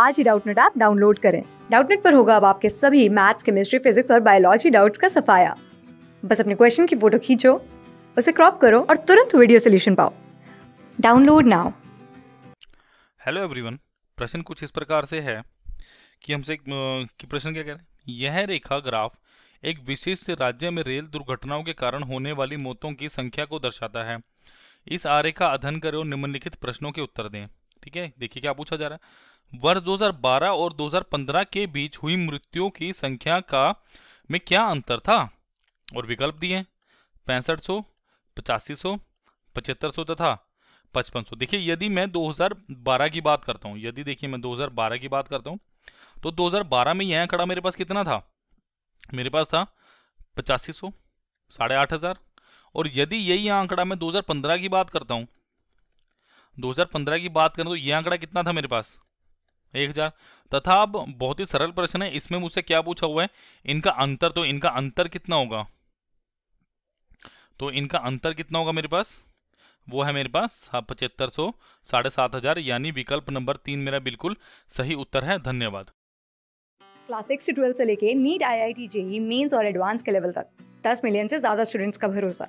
आज ही Doubtnut app download करें डाउटनेट पर होगा अब आपके सभी मैथ्स केमिस्ट्री फिजिक्स और बायोलॉजी डाउट्स का सफाया बस अपने क्वेश्चन की फोटो खींचो उसे क्रॉप करो और तुरंत वीडियो सोल्यूशन पाओ डाउनलोड नाउ हेलो एवरीवन प्रश्न कुछ इस प्रकार से है कि हमसे कि प्रश्न क्या कह रहे यह रेखा ग्राफ एक विशेष राज्य में रेल दुर्घटनाओं के कारण होने वाली मौतों की संख्या को दर्शाता है इस आरेख का अध्ययन करें और निम्नलिखित प्रश्नों के उत्तर दें ठीक है देखिए क्या पूछा जा रहा है वर्ष 2012 और 2015 के बीच हुई मृत्युओं की संख्या का में क्या अंतर था और विकल्प दिए पैंसठ सौ पचासी सौ पचहत्तर सौ तथा पचपन सौ देखिए यदि मैं 2012 की बात करता हूँ यदि देखिए मैं 2012 की बात करता हूँ तो 2012 में यह खड़ा मेरे पास कितना था मेरे पास था पचासी सौ साढ़े आठ हज़ार और यदि यही आंकड़ा मैं 2015 की बात करता हूँ 2015 की बात करें तो यह आंकड़ा कितना था मेरे पास एक हजार तथा अब बहुत ही सरल प्रश्न है इसमें मुझसे क्या पूछा हुआ है इनका अंतर तो इनका अंतर कितना होगा तो इनका अंतर कितना होगा मेरे पास वो है मेरे पास हाँ, पचहत्तर सौ साढ़े सात हजार यानी विकल्प नंबर तीन मेरा बिल्कुल सही उत्तर है धन्यवाद क्लास सिक्स से ट्वेल्थ से लेके NEET I I T JEE mains और एडवांस के लेवल तक दस मिलियन से ज्यादा स्टूडेंट्स का भरोसा